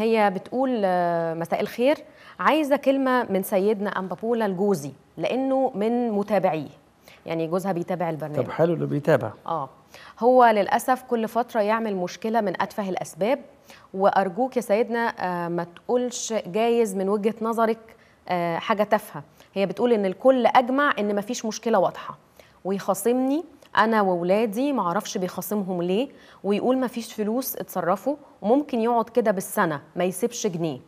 هي بتقول آه، مساء الخير عايزه كلمه من سيدنا امبابولا لجوزي لانه من متابعيه يعني جوزها بيتابع البرنامج طب حلو اللي بيتابع اه هو للاسف كل فتره يعمل مشكله من اتفه الاسباب وارجوك يا سيدنا آه، ما تقولش جايز من وجهه نظرك آه، حاجه تافهه هي بتقول ان الكل اجمع ان مفيش مشكله واضحه ويخاصمني انا واولادي ما اعرفش بيخاصمهم ليه ويقول ما فيش فلوس اتصرفوا وممكن يقعد كده بالسنه ما يسيبش جنيه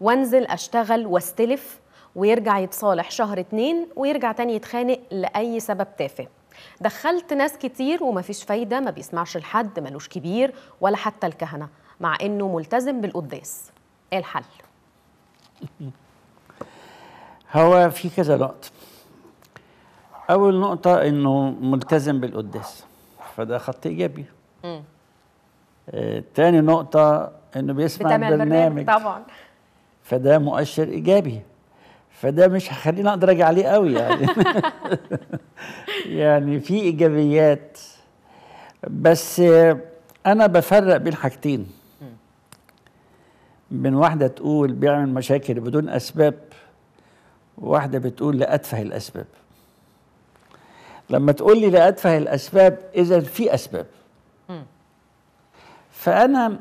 وانزل اشتغل واستلف ويرجع يتصالح شهر اتنين ويرجع تاني يتخانق لاي سبب تافه دخلت ناس كتير ومفيش فايده ما بيسمعش لحد ملوش كبير ولا حتى الكهنه مع انه ملتزم بالقداس ايه الحل هو في كذا نقطه اول نقطه انه ملتزم بالقداس فده خط ايجابي امم آه تاني نقطه انه بيسمع البرنامج طبعا فده مؤشر ايجابي فده مش هخليني اقدر اجي عليه قوي يعني يعني في ايجابيات بس انا بفرق بين حاجتين بين واحده تقول بيعمل مشاكل بدون اسباب واحده بتقول لاتفه الاسباب لما تقول لي لأدفع الأسباب إذا في أسباب فأنا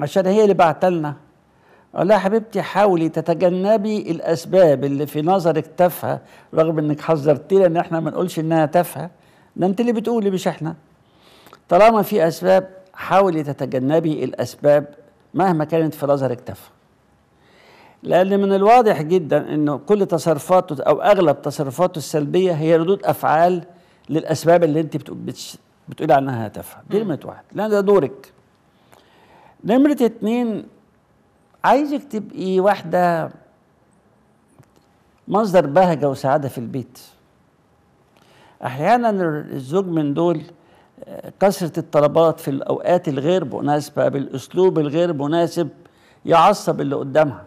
عشان هي اللي بعتلنا أقول لها حبيبتي حاولي تتجنبي الأسباب اللي في نظرك تافهة رغم إنك حذرتينا إن إحنا ما نقولش إنها تافهة ده أنت اللي بتقولي مش إحنا طالما في أسباب حاولي تتجنبي الأسباب مهما كانت في نظرك تافهة لأن من الواضح جدا أنه كل تصرفاته أو أغلب تصرفاته السلبية هي ردود أفعال للأسباب اللي أنت بتقول عنها هاتفها دي نمرة واحد لأن ده دورك نمرة اتنين عايزك تبقي واحدة مصدر بهجة وسعادة في البيت أحيانا الزوج من دول آه، كثرة الطلبات في الأوقات الغير مناسبة بالأسلوب الغير مناسب يعصب اللي قدامها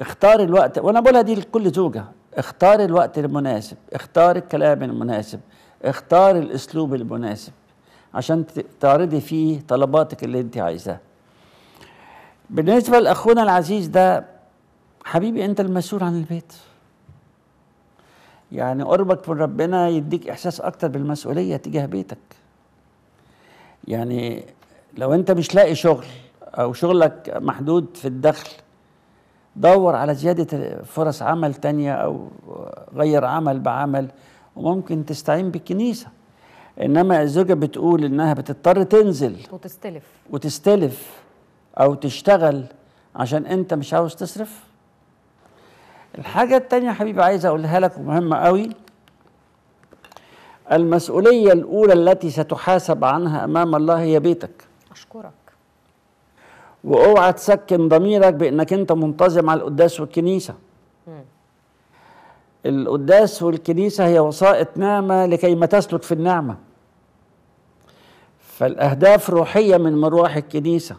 اختار الوقت وانا بقولها دي لكل زوجه اختار الوقت المناسب اختار الكلام المناسب اختار الاسلوب المناسب عشان تعرضي فيه طلباتك اللي انت عايزاها بالنسبه لاخونا العزيز ده حبيبي انت المسؤول عن البيت يعني قربك من ربنا يديك احساس اكتر بالمسؤوليه تجاه بيتك يعني لو انت مش لاقي شغل او شغلك محدود في الدخل دور على زيادة فرص عمل تانية أو غير عمل بعمل وممكن تستعين بالكنيسة إنما الزوجة بتقول إنها بتضطر تنزل وتستلف وتستلف أو تشتغل عشان أنت مش عاوز تصرف الحاجة التانية حبيبي عايز أقولها لك ومهمة قوي المسؤولية الأولى التي ستحاسب عنها أمام الله هي بيتك أشكرك واوعى تسكن ضميرك بانك انت منتظم على القداس والكنيسه القداس والكنيسه هي وسائط نعمه لكي ما تسلك في النعمه فالاهداف روحيه من مروح الكنيسه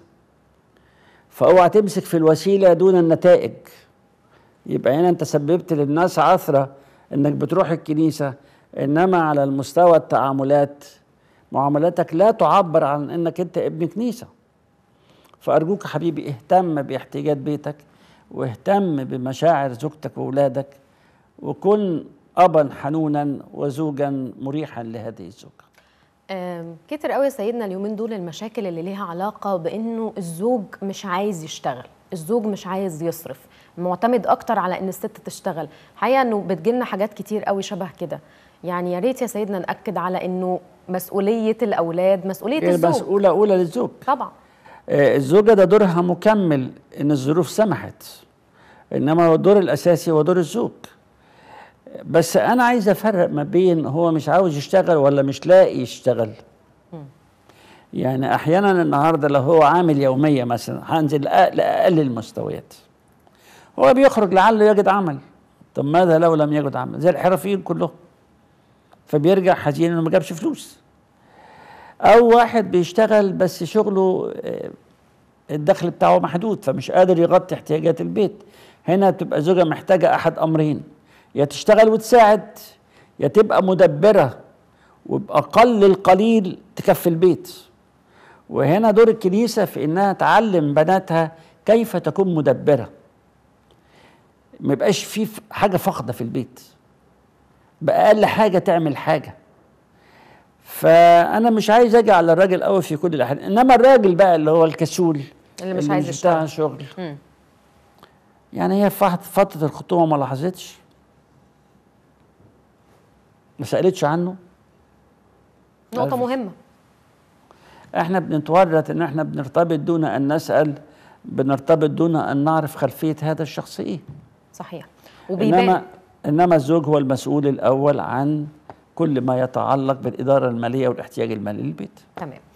فاوعى تمسك في الوسيله دون النتائج يبقى هنا انت سببت للناس عثره انك بتروح الكنيسه انما على المستوى التعاملات معاملاتك لا تعبر عن انك انت ابن كنيسه فأرجوك حبيبي اهتم باحتياجات بيتك واهتم بمشاعر زوجتك وأولادك وكن أبا حنونا وزوجا مريحا لهذه الزوجة كتر قوي يا سيدنا اليومين دول المشاكل اللي ليها علاقة بأنه الزوج مش عايز يشتغل الزوج مش عايز يصرف معتمد اكتر على ان الست تشتغل حقيقه انه بتجيلنا حاجات كتير قوي شبه كده يعني يا ريت يا سيدنا ناكد على انه مسؤوليه الاولاد مسؤوليه الزوج مسؤوله اولى للزوج طبعا الزوجة ده دورها مكمل إن الظروف سمحت إنما هو الدور الأساسي هو دور الزوج بس أنا عايز أفرق ما بين هو مش عاوز يشتغل ولا مش لاقي يشتغل يعني أحيانا النهاردة لو هو عامل يومية مثلا هنزل لأقل المستويات هو بيخرج لعله يجد عمل طب ماذا لو لم يجد عمل زي الحرفيين كلهم فبيرجع حزين انه ما جابش فلوس او واحد بيشتغل بس شغله آه، الدخل بتاعه محدود فمش قادر يغطي احتياجات البيت هنا تبقى زوجة محتاجة أحد أمرين يا تشتغل وتساعد يا تبقى مدبرة وبأقل القليل تكفي البيت وهنا دور الكنيسة في إنها تعلم بناتها كيف تكون مدبرة ما يبقاش في حاجة فاقدة في البيت بأقل حاجة تعمل حاجة فانا مش عايز اجي على الراجل قوي في كل الاحيان انما الراجل بقى اللي هو الكسول اللي مش اللي عايز يشتغل شغل مم. يعني هي فتره الخطوبه ما لاحظتش ما سالتش عنه نقطه مهمه احنا بنتورط ان احنا بنرتبط دون ان نسال بنرتبط دون ان نعرف خلفيه هذا الشخص ايه صحيح وبيبان انما انما الزوج هو المسؤول الاول عن كل ما يتعلق بالإدارة المالية والاحتياج المالي للبيت تمام